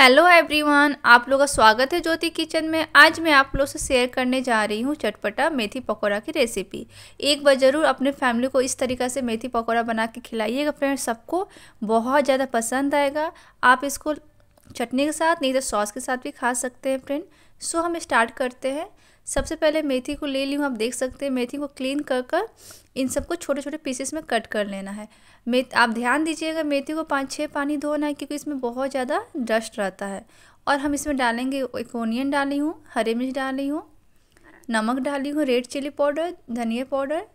hello everyone आप लोग का स्वागत है ज्योति किचन में आज मैं आप लोग से शेयर करने जा रही हूँ चटपटा मेथी पकौड़ा की रेसिपी एक बार ज़रूर अपने फैमिली को इस तरीका से मेथी पकौड़ा बना के खिलाइएगा फ्रेंड्स सबको बहुत ज़्यादा पसंद आएगा आप इसको चटनी के साथ नहीं तो सॉस के साथ भी खा सकते हैं फ्रेंड सो हम स्टार्ट करते हैं सबसे पहले मेथी को ले ली आप देख सकते हैं मेथी को क्लीन कर कर इन सबको छोटे छोटे पीसेस में कट कर लेना है मे आप ध्यान दीजिएगा मेथी को पाँच छः पानी धोना है क्योंकि इसमें बहुत ज़्यादा डस्ट रहता है और हम इसमें डालेंगे एक ओनियन डाली हूँ हरी मिर्च डाली हूँ नमक डाली हूँ रेड चिली पाउडर धनिया पाउडर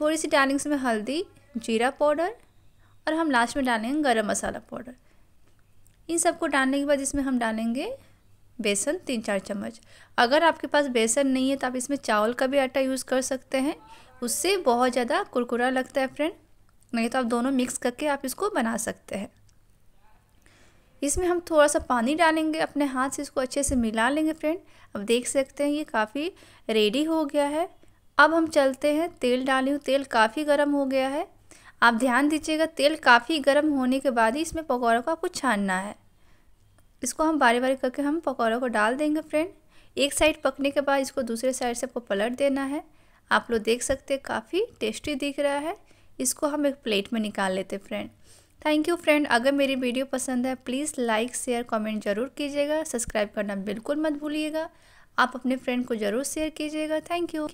थोड़ी सी डालेंगे इसमें हल्दी जीरा पाउडर और हम लास्ट में डालेंगे गर्म मसाला पाउडर इन सबको डालने के बाद इसमें हम डालेंगे बेसन तीन चार चम्मच अगर आपके पास बेसन नहीं है तो आप इसमें चावल का भी आटा यूज़ कर सकते हैं उससे बहुत ज़्यादा कुरकुरा लगता है फ्रेंड नहीं तो आप दोनों मिक्स करके आप इसको बना सकते हैं इसमें हम थोड़ा सा पानी डालेंगे अपने हाथ से इसको अच्छे से मिला लेंगे फ्रेंड अब देख सकते हैं ये काफ़ी रेडी हो गया है अब हम चलते हैं तेल डाली हूँ तेल काफ़ी गर्म हो गया है आप ध्यान दीजिएगा तेल काफ़ी गर्म होने के बाद ही इसमें पकौड़ों को आपको छानना है इसको हम बारी बारी करके हम पकौड़ों को डाल देंगे फ्रेंड एक साइड पकने के बाद इसको दूसरे साइड से आपको पलट देना है आप लोग देख सकते हैं काफ़ी टेस्टी दिख रहा है इसको हम एक प्लेट में निकाल लेते फ्रेंड थैंक यू फ्रेंड अगर मेरी वीडियो पसंद है प्लीज़ लाइक शेयर कमेंट ज़रूर कीजिएगा सब्सक्राइब करना बिल्कुल मत भूलिएगा आप अपने फ्रेंड को ज़रूर शेयर कीजिएगा थैंक यू